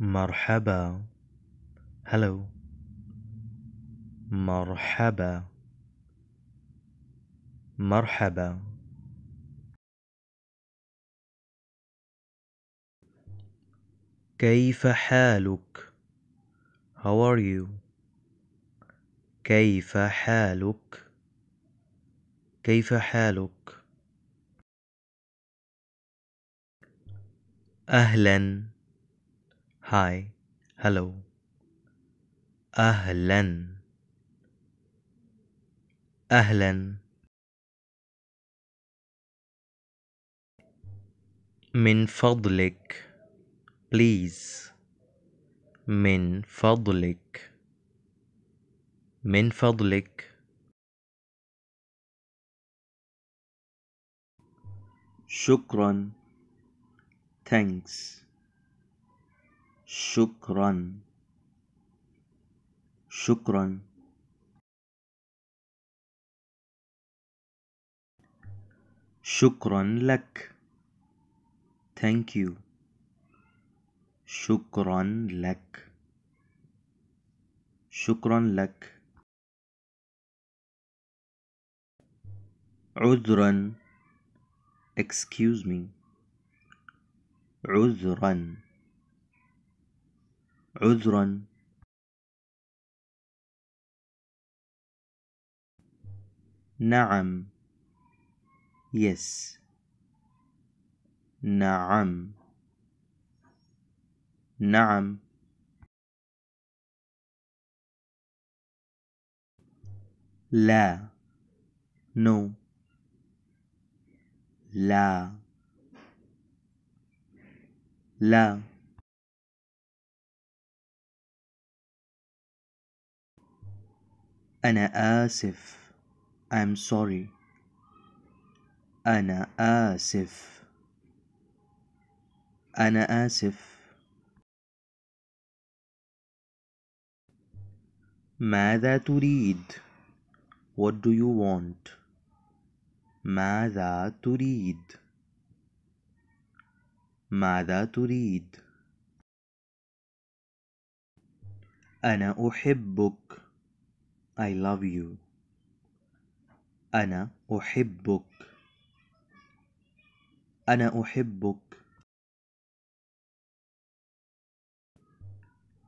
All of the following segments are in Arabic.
مرحبا هلو مرحبا مرحبا كيف حالك how are you كيف حالك كيف حالك اهلا هاي هلو أهلا أهلا من فضلك please من فضلك من فضلك شكرا thanks شكرا شكرا شكرا لك thank you شكرا لك شكرا لك عذرا excuse me عذرا عذرا نعم yes نعم نعم لا no لا لا أنا آسف I'm sorry أنا آسف أنا آسف ماذا تريد What do you want ماذا تريد ماذا تريد أنا أحبك I love you أنا أحبك أنا أحبك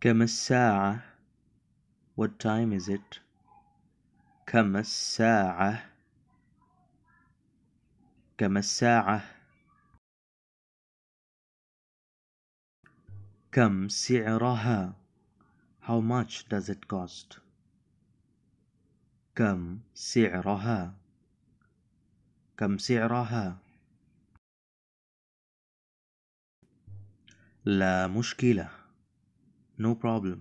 كم الساعة What time is it كم الساعة كم الساعة كم سعرها How much does it cost كم سعرها كم سعرها لا مشكلة no problem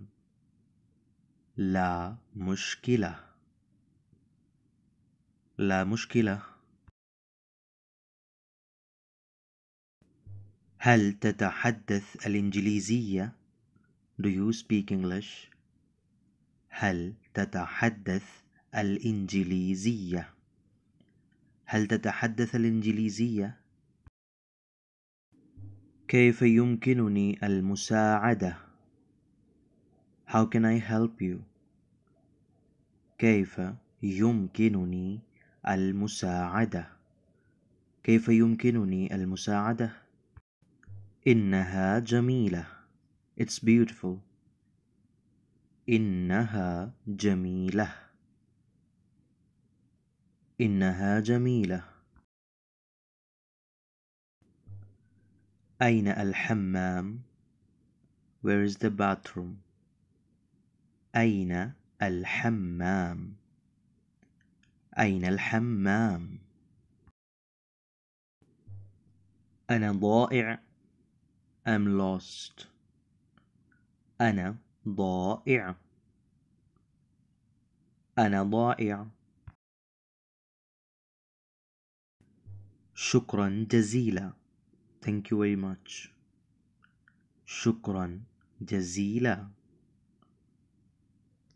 لا مشكلة لا مشكلة هل تتحدث الإنجليزية؟ Do you speak English؟ هل تتحدث الإنجليزية هل تتحدث الإنجليزية؟ كيف يمكنني المساعدة؟ How can I help you? كيف يمكنني المساعدة؟ كيف يمكنني المساعدة؟ إنها جميلة. It's beautiful. إنها جميلة. إنها جميلة أين الحمام؟ Where is the bathroom? أين الحمام؟ أين الحمام؟ أنا ضائع I'm lost أنا ضائع أنا ضائع شكرا جزيلا thank you very much شكرا جزيلا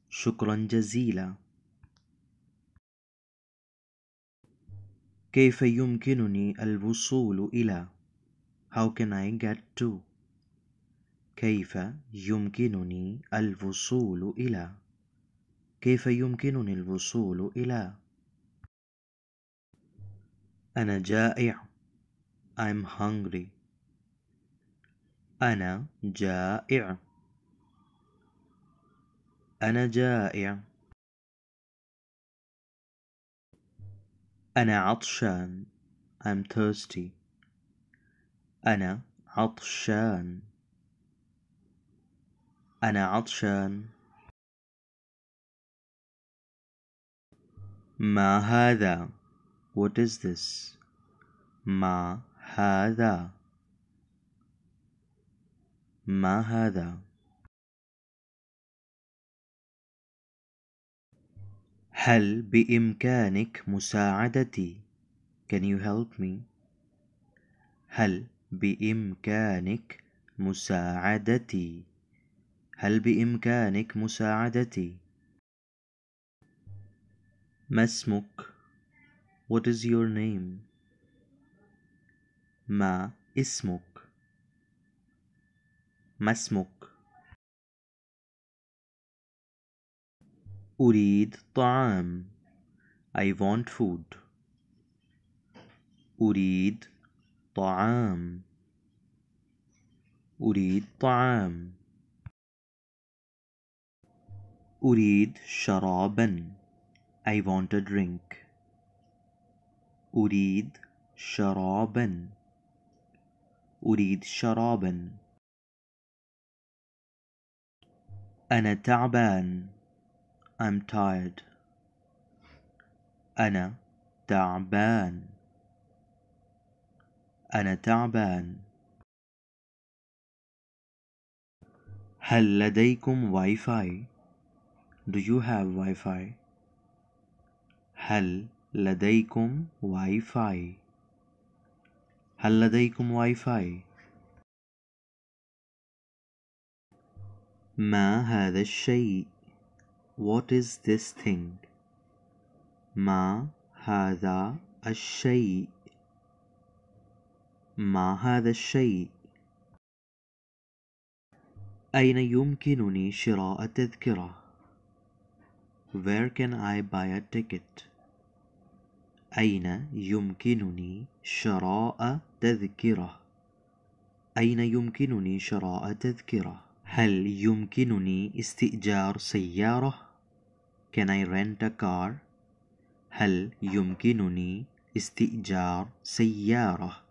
شكرا جزيلا كيف يمكنني الوصول إلى How can I get to كيف يمكنني الوصول إلى كيف يمكنني الوصول إلى أنا جائع I'm hungry أنا جائع أنا جائع أنا عطشان I'm thirsty أنا عطشان أنا عطشان ما هذا What is this? ما هذا ما هذا هل بإمكانك مساعدتي Can you help me? هل بإمكانك مساعدتي هل بإمكانك مساعدتي ما اسمك؟ What is your name? Ma ismuk. Masmuk. Urid ta'am. I want food. Urid ta'am. Urid ta'am. أريد شرابا I want a drink أريد شرابا أريد شرابا أنا تعبان I'm tired أنا تعبان أنا تعبان هل لديكم واي فاي؟ Do you have Wi-Fi؟ هل لديكم واي فاي هل لديكم واي فاي ما هذا الشيء What is this thing ما هذا الشيء ما هذا الشيء أين يمكنني شراء تذكرة Where can I buy a ticket أين يمكنني شراء تذكرة؟ أين يمكنني شراء تذكرة؟ هل يمكنني استئجار سيارة؟ Can I rent a car؟ هل يمكنني استئجار سيارة؟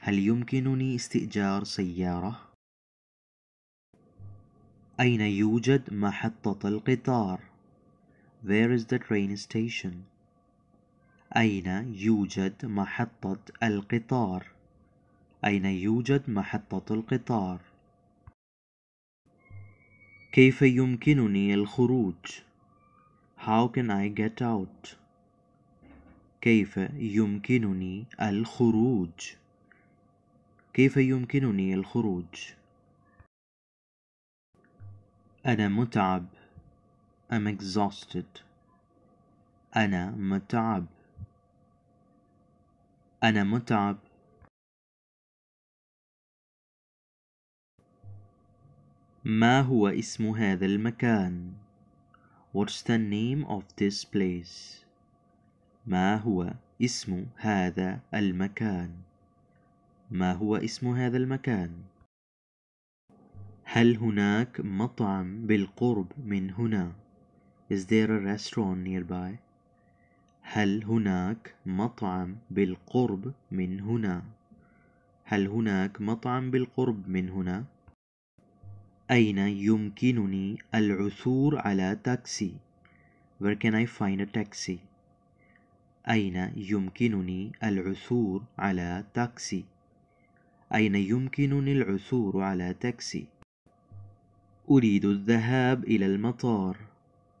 هل يمكنني استئجار سيارة؟ أين يوجد محطة القطار؟ Where is the train station؟ أين يوجد محطة القطار؟ أين يوجد محطة القطار؟ كيف يمكنني الخروج؟ How can I get out? كيف يمكنني الخروج؟ كيف يمكنني الخروج؟ أنا متعب. I'm exhausted. أنا متعب. أنا متعب ما هو اسم هذا المكان؟ What's the name of this place? ما هو اسم هذا المكان؟ ما هو اسم هذا المكان؟ هل هناك مطعم بالقرب من هنا؟ Is there a restaurant nearby? هل هناك مطعم بالقرب من هنا؟ هل هناك مطعم بالقرب من هنا؟ أين يمكنني العثور على تاكسي؟ Where can I find a taxi? أين يمكنني العثور على تاكسي؟ أين يمكنني العثور على تاكسي؟ أريد الذهاب إلى المطار.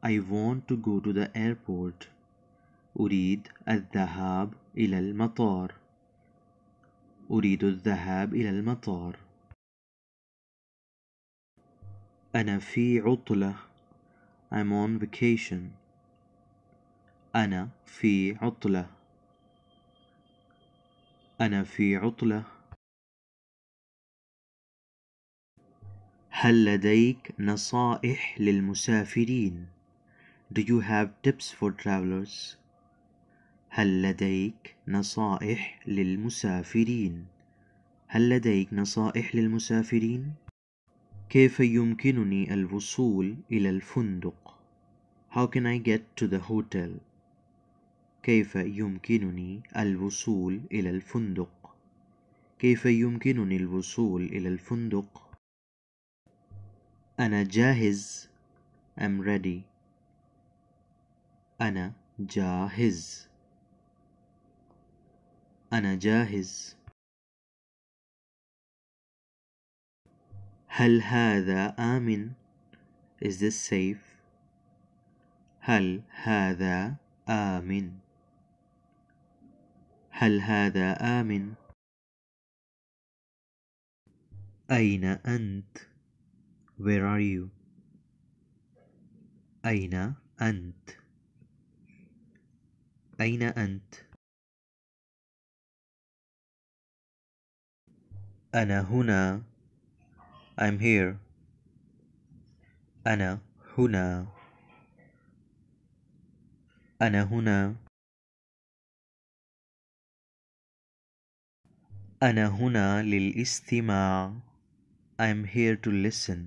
I want to go to the airport. أريد الذهاب إلى المطار أريد الذهاب إلى المطار أنا في عطلة I'm on vacation أنا في عطلة أنا في عطلة هل لديك نصائح للمسافرين؟ Do you have tips for travelers؟ هل لديك نصائح للمسافرين؟ هل لديك نصائح للمسافرين؟ كيف يمكنني الوصول إلى الفندق؟ How can I get to the hotel? كيف يمكنني الوصول إلى الفندق؟ كيف يمكنني الوصول إلى الفندق؟ أنا جاهز I'm ready أنا جاهز أنا جاهز هل هذا آمن؟ Is this safe? هل هذا آمن؟ هل هذا آمن؟ أين أنت؟ Where are you? أين أنت؟ أين أنت؟ أنا هنا I'm here أنا هنا أنا هنا أنا هنا للاستماع I'm here to listen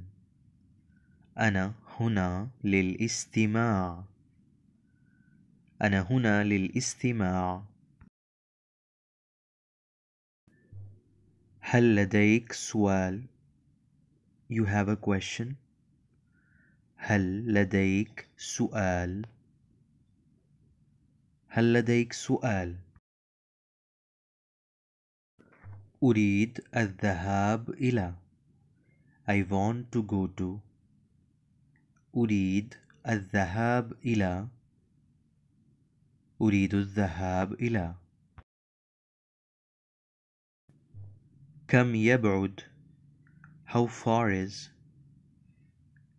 أنا هنا للاستماع أنا هنا للاستماع هل لديك سؤال؟ You have a question. هل لديك سؤال؟ هل لديك سؤال؟ أريد الذهاب إلى I want to go to أريد الذهاب إلى أريد الذهاب إلى كم يبعد how far is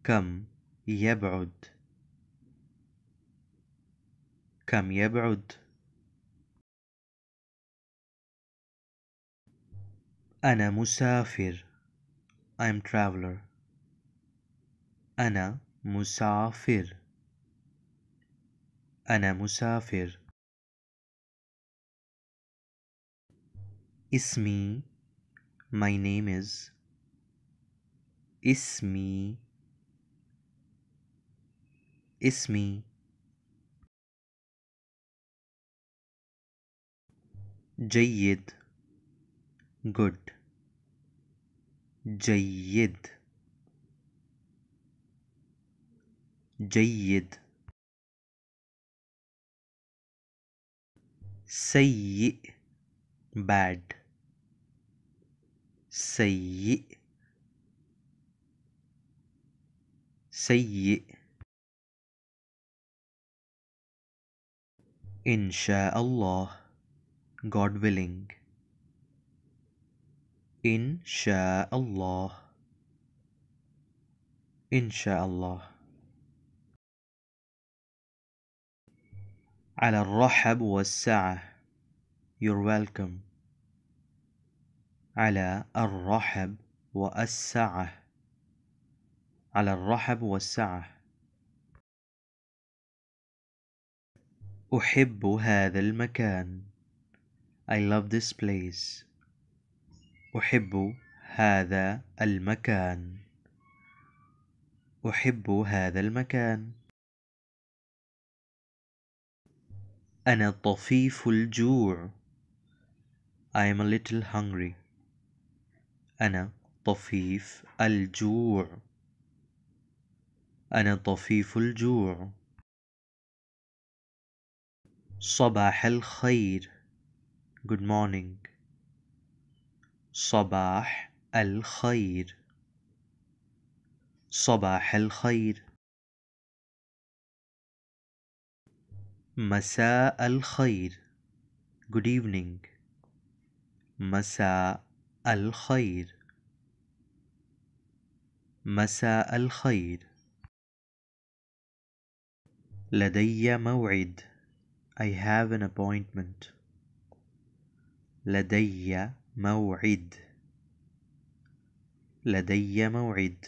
كم يبعد كم يبعد أنا مسافر I'm traveler أنا مسافر أنا مسافر اسمي my name is Ismi Ismi جيد good جيد جيد سيء bad سيء سيء إن شاء الله God willing إن شاء الله إن شاء الله على الرحب والسعة You're welcome على الرحب والسعة على الرحب والسعة أحب هذا المكان I love this place أحب هذا المكان أحب هذا المكان أنا طفيف الجوع I am a little hungry أنا طفيف الجوع أنا طفيف الجوع صباح الخير good morning صباح الخير صباح الخير مساء الخير good evening مساء الخير مساء الخير لدي موعد I have an appointment لدي موعد لدي موعد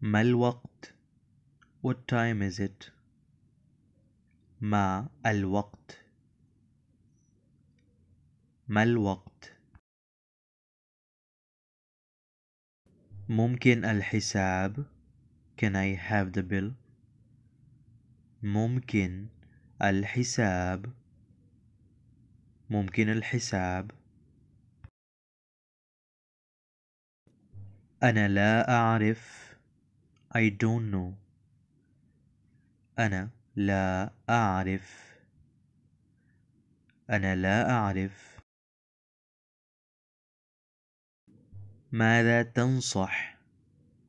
ما الوقت What time is it؟ ما الوقت ما الوقت؟ ممكن الحساب Can I have the bill؟ ممكن الحساب ممكن الحساب أنا لا أعرف I don't know أنا لا أعرف أنا لا أعرف ماذا تنصح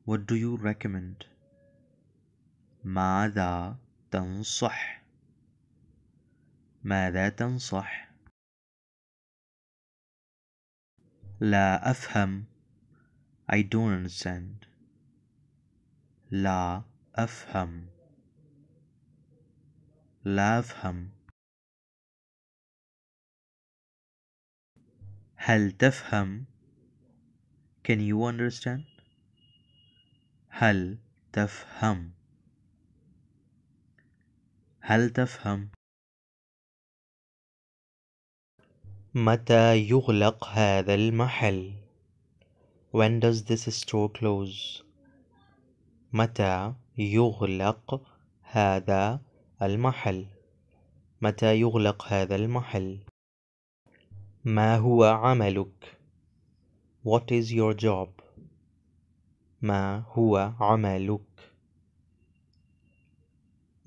What do you recommend ماذا تنصح ماذا تنصح لا أفهم I don't understand لا أفهم لا أفهم هل تفهم Can you understand? هل تفهم هل تفهم متى يغلق هذا المحل When does this store close متى يغلق هذا المحل متى يغلق هذا المحل ما هو عملك What is your job? ما هو عملك؟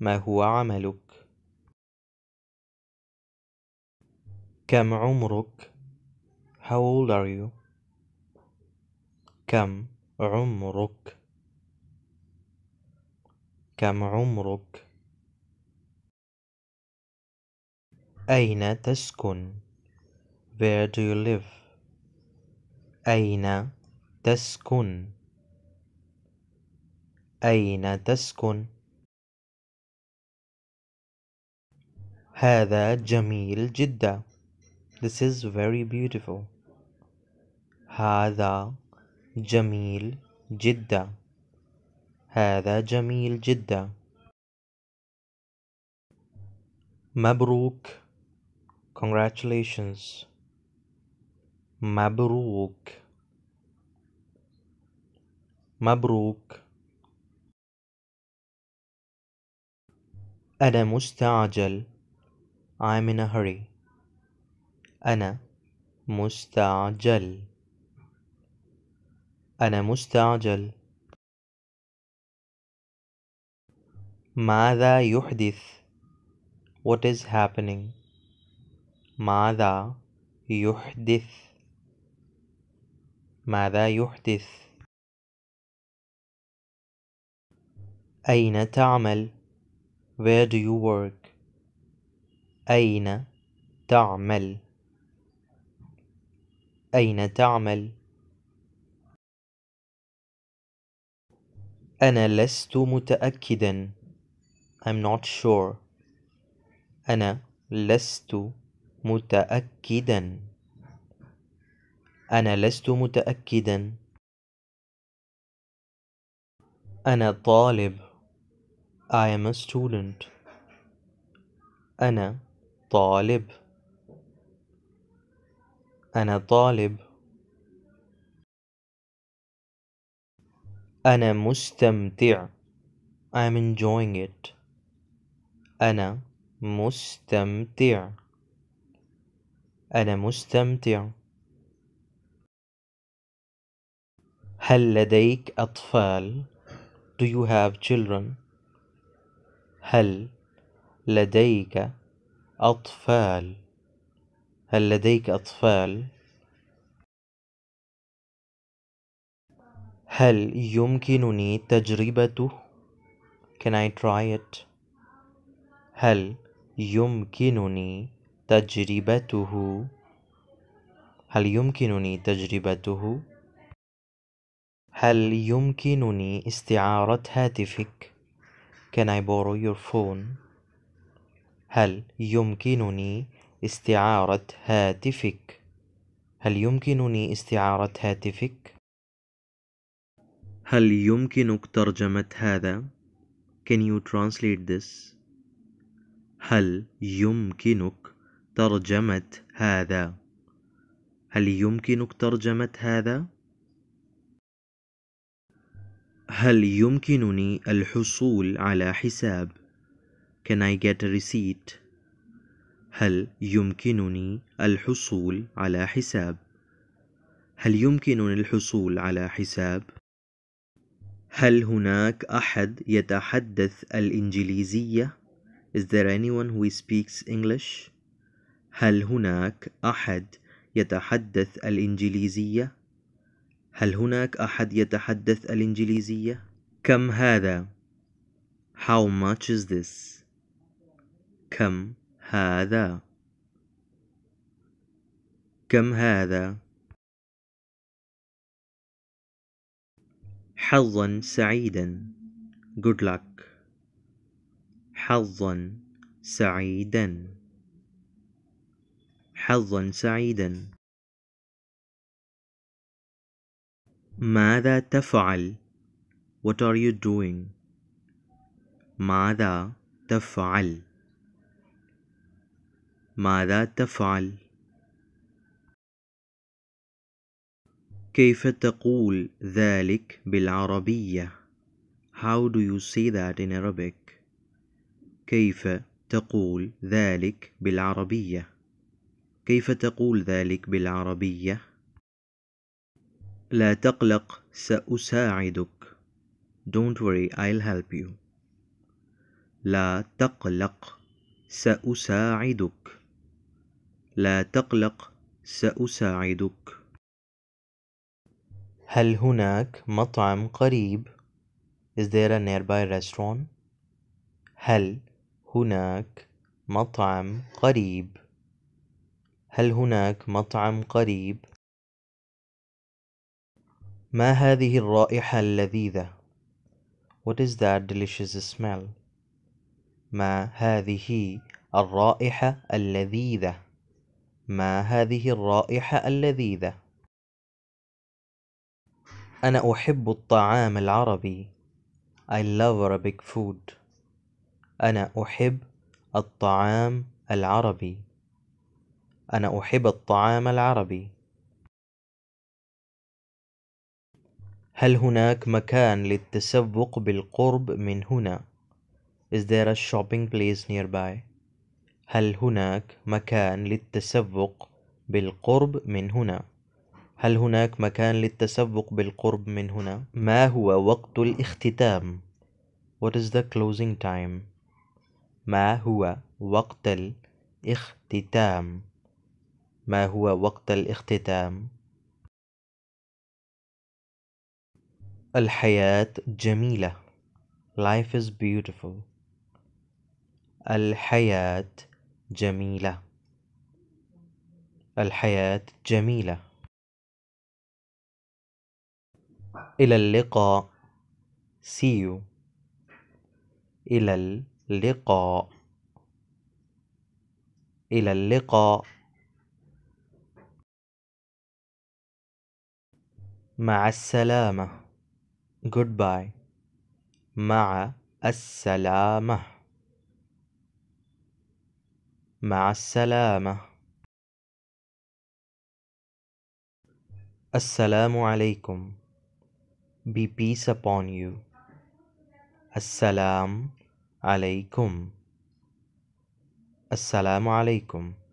ما هو عملك؟ كم عمرك؟ How old are you? كم عمرك؟ كم عمرك؟ أين تسكن؟ Where do you live? أين تسكن أين تسكن هذا جميل جدا This is very beautiful هذا جميل جدا هذا جميل جدا مبروك Congratulations مبروك مبروك أنا مستعجل I'm in a hurry أنا مستعجل أنا مستعجل ماذا يحدث What is happening ماذا يحدث ماذا يحدث أين تعمل Where do you work أين تعمل أين تعمل أنا لست متأكدا I'm not sure أنا لست متأكدا أنا لست متأكدا أنا طالب I am a student أنا طالب أنا طالب أنا مستمتع I am enjoying it أنا مستمتع أنا مستمتع هل لديك أطفال؟ Do you have children؟ هل لديك أطفال؟ هل لديك أطفال؟ هل يمكنني تجربته؟ Can I try it؟ هل يمكنني تجربته؟ هل يمكنني تجربته؟ هل يمكنني استعارة هاتفك؟ Can I borrow your phone? هل يمكنني استعارة هاتفك؟ هل يمكنني استعارة هاتفك؟ هل يمكنك ترجمة هذا؟ Can you translate this? هل يمكنك ترجمة هذا؟ هل يمكنك ترجمة هذا؟ هل يمكنني الحصول على حساب؟ Can I get a receipt? هل يمكنني الحصول على حساب؟ هل يمكنني الحصول على حساب؟ هل هناك أحد يتحدث الإنجليزية؟ Is there anyone who speaks English؟ هل هناك أحد يتحدث الإنجليزية؟ هل هناك أحد يتحدث الإنجليزية؟ كم هذا؟ How much is this? كم هذا؟ كم هذا؟ حظا سعيدا good luck حظا سعيدا حظا سعيدا ماذا تفعل؟ What are you doing؟ ماذا تفعل؟ ماذا تفعل؟ كيف تقول ذلك بالعربية؟ How do you say that in Arabic؟ كيف تقول ذلك بالعربية؟ كيف تقول ذلك بالعربية؟ لا تقلق سأساعدك Don't worry I'll help you لا تقلق سأساعدك لا تقلق سأساعدك هل هناك مطعم قريب؟ Is there a nearby restaurant? هل هناك مطعم قريب؟ هل هناك مطعم قريب؟ ما هذه الرائحة اللذيذة What is that delicious smell ما هذه الرائحة اللذيذة ما هذه الرائحة اللذيذة أنا أحب الطعام العربي I love Arabic food أنا أحب الطعام العربي أنا أحب الطعام العربي هل هناك مكان للتسوق بالقرب من هنا؟ Is there a shopping place nearby? هل هناك مكان للتسوق بالقرب من هنا؟ هل هناك مكان للتسوق بالقرب من هنا؟ ما هو وقت الاختتام؟ What is the closing time? ما هو وقت الاختتام؟ ما هو وقت الاختتام؟ الحياة جميلة Life is beautiful الحياة جميلة الحياة جميلة إلى اللقاء See you إلى اللقاء إلى اللقاء مع السلامة goodbye مع السلامة مع السلامة السلام عليكم be peace upon you السلام عليكم السلام عليكم